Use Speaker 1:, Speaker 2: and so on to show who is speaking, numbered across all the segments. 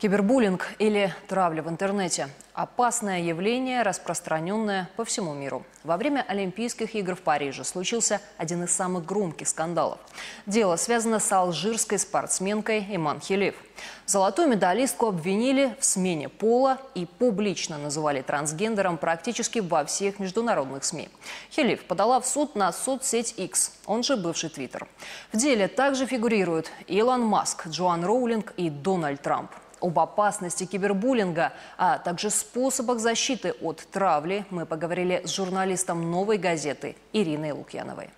Speaker 1: Кибербуллинг или травля в интернете – опасное явление, распространенное по всему миру. Во время Олимпийских игр в Париже случился один из самых громких скандалов. Дело связано с алжирской спортсменкой Иман Хилев. Золотую медалистку обвинили в смене пола и публично называли трансгендером практически во всех международных СМИ. Хилев подала в суд на соцсеть X, он же бывший Твиттер. В деле также фигурируют Илон Маск, Джоан Роулинг и Дональд Трамп. Об опасности кибербуллинга, а также способах защиты от травли мы поговорили с журналистом «Новой газеты» Ириной Лукьяновой.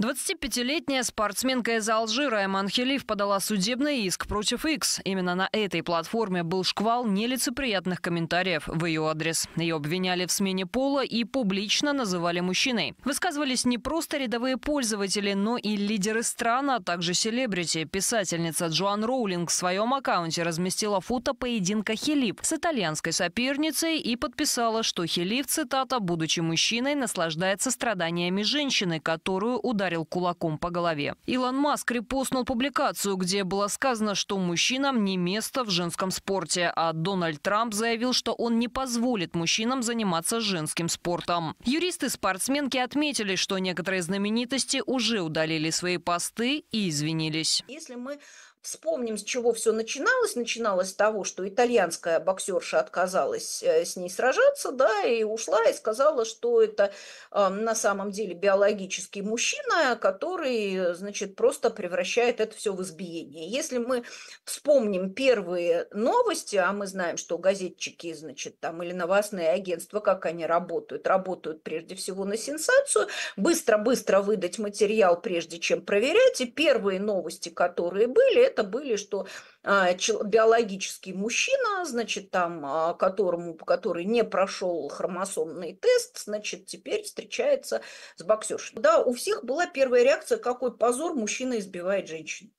Speaker 1: 25-летняя спортсменка из Алжира Эман Хелиф подала судебный иск против X. Именно на этой платформе был шквал нелицеприятных комментариев в ее адрес. Ее обвиняли в смене пола и публично называли мужчиной. Высказывались не просто рядовые пользователи, но и лидеры стран, а также селебрити. Писательница Джоан Роулинг в своем аккаунте разместила фото поединка Хелиф с итальянской соперницей и подписала, что Хелиф, цитата, будучи мужчиной, наслаждается страданиями женщины, которую ударили ударил кулаком по голове. Илон Маск репостнул публикацию, где было сказано, что мужчинам не место в женском спорте, а Дональд Трамп заявил, что он не позволит мужчинам заниматься женским спортом. Юристы-спортсменки отметили, что некоторые знаменитости уже удалили свои посты и извинились.
Speaker 2: Если мы Вспомним, с чего все начиналось. Начиналось с того, что итальянская боксерша отказалась э, с ней сражаться, да, и ушла и сказала, что это э, на самом деле биологический мужчина, закона, который, значит, просто превращает это все в избиение. Если мы вспомним первые новости, а мы знаем, что газетчики, значит, там или новостные агентства, как они работают, работают прежде всего на сенсацию, быстро-быстро выдать материал, прежде чем проверять. И первые новости, которые были, это были, что а, биологический мужчина, значит, там, а, которому, который не прошел хромосомный тест, значит, теперь встречается с боксершей. Да, у всех была первая реакция, какой позор мужчина избивает женщину.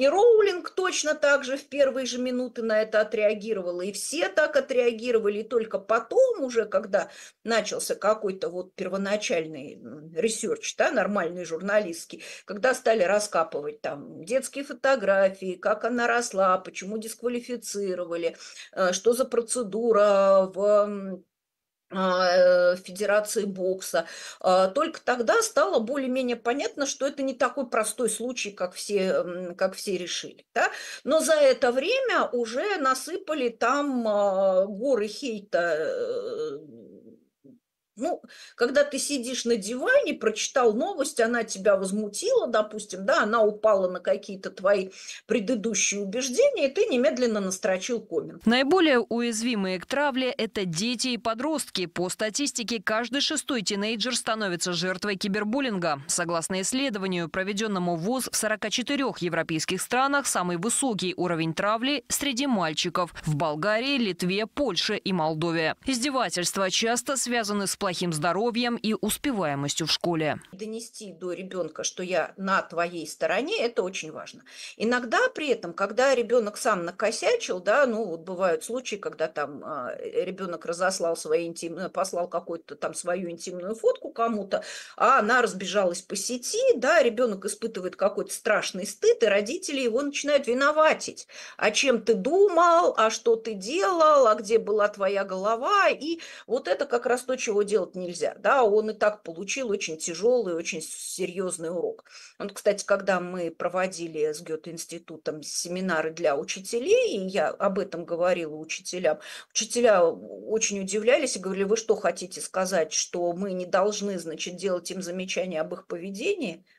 Speaker 2: И Роулинг точно так же в первые же минуты на это отреагировала, и все так отреагировали, и только потом уже, когда начался какой-то вот первоначальный ресерч, да, нормальный журналистский, когда стали раскапывать там детские фотографии, как она росла, почему дисквалифицировали, э, что за процедура в а, э, Федерации бокса. А, только тогда стало более-менее понятно, что это не такой простой случай, как все, как все решили. Да? Но за это время уже насыпали там а, горы хейта э, ну, когда ты сидишь на диване, прочитал новость, она тебя возмутила, допустим, да, она упала на какие-то твои предыдущие убеждения, и ты немедленно настрочил коммент.
Speaker 1: Наиболее уязвимые к травле – это дети и подростки. По статистике, каждый шестой тинейджер становится жертвой кибербуллинга. Согласно исследованию, проведенному ВОЗ в 44 европейских странах, самый высокий уровень травли среди мальчиков – в Болгарии, Литве, Польше и Молдове. Издевательства часто связаны с планетами плохим здоровьем и успеваемостью в школе.
Speaker 2: Донести до ребенка, что я на твоей стороне, это очень важно. Иногда при этом, когда ребенок сам накосячил, да, ну вот бывают случаи, когда там а, ребенок разослал свои интимные, послал какую-то там свою интимную фотку кому-то, а она разбежалась по сети, да, ребенок испытывает какой-то страшный стыд, и родители его начинают виноватить. А чем ты думал, а что ты делал, а где была твоя голова, и вот это как раз то, чего делал делать нельзя, да, он и так получил очень тяжелый, очень серьезный урок. Он, кстати, когда мы проводили с Гёте-институтом семинары для учителей, и я об этом говорила учителям, учителя очень удивлялись и говорили, вы что хотите сказать, что мы не должны, значит, делать им замечания об их поведении –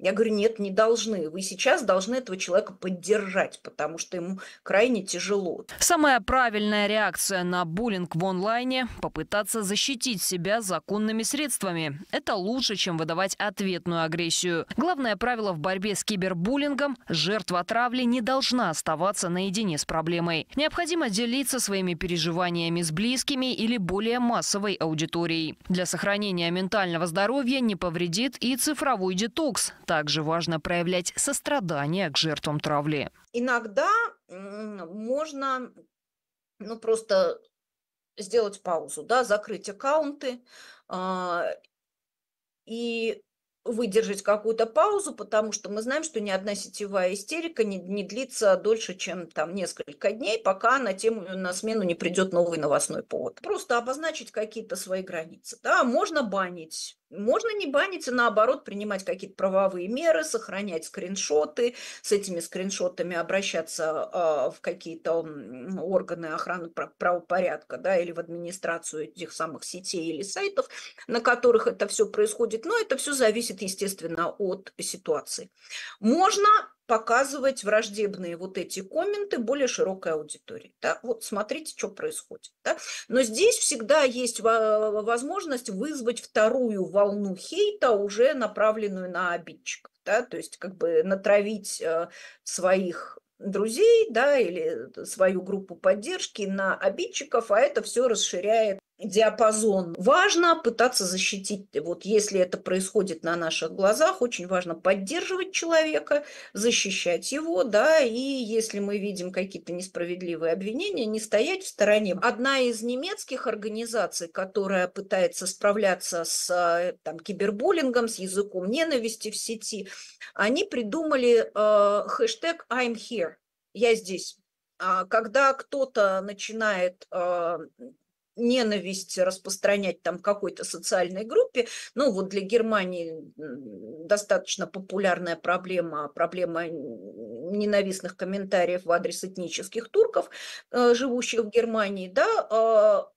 Speaker 2: я говорю, нет, не должны. Вы сейчас должны этого человека поддержать, потому что ему крайне тяжело.
Speaker 1: Самая правильная реакция на буллинг в онлайне – попытаться защитить себя законными средствами. Это лучше, чем выдавать ответную агрессию. Главное правило в борьбе с кибербуллингом – жертва травли не должна оставаться наедине с проблемой. Необходимо делиться своими переживаниями с близкими или более массовой аудиторией. Для сохранения ментального здоровья не повредит и цифровой детокс – также важно проявлять сострадание к жертвам травли.
Speaker 2: Иногда можно ну, просто сделать паузу, да, закрыть аккаунты э, и выдержать какую-то паузу, потому что мы знаем, что ни одна сетевая истерика не, не длится дольше, чем там несколько дней, пока на, тему, на смену не придет новый новостной повод. Просто обозначить какие-то свои границы. Да, можно банить можно не баниться, наоборот принимать какие-то правовые меры, сохранять скриншоты, с этими скриншотами обращаться а, в какие-то органы охраны правопорядка да, или в администрацию этих самых сетей или сайтов, на которых это все происходит. Но это все зависит, естественно, от ситуации. Можно показывать враждебные вот эти комменты более широкой аудитории. Да? Вот смотрите, что происходит. Да? Но здесь всегда есть возможность вызвать вторую волну хейта, уже направленную на обидчиков. Да? То есть как бы натравить э, своих друзей да, или свою группу поддержки на обидчиков, а это все расширяет диапазон. Важно пытаться защитить, вот если это происходит на наших глазах, очень важно поддерживать человека, защищать его, да, и если мы видим какие-то несправедливые обвинения, не стоять в стороне. Одна из немецких организаций, которая пытается справляться с э, там, кибербуллингом, с языком ненависти в сети, они придумали э, хэштег «I'm here», «я здесь». А когда кто-то начинает э, ненависть распространять там какой-то социальной группе. Ну вот для Германии достаточно популярная проблема, проблема ненавистных комментариев в адрес этнических турков, э, живущих в Германии, да, а,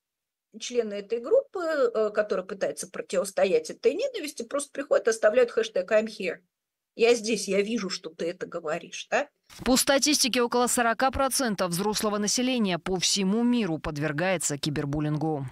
Speaker 2: члены этой группы, э, которые пытаются противостоять этой ненависти, просто приходят оставляют хэштег «I'm here» я здесь, я вижу, что ты это говоришь, да?
Speaker 1: По статистике, около 40% взрослого населения по всему миру подвергается кибербуллингу.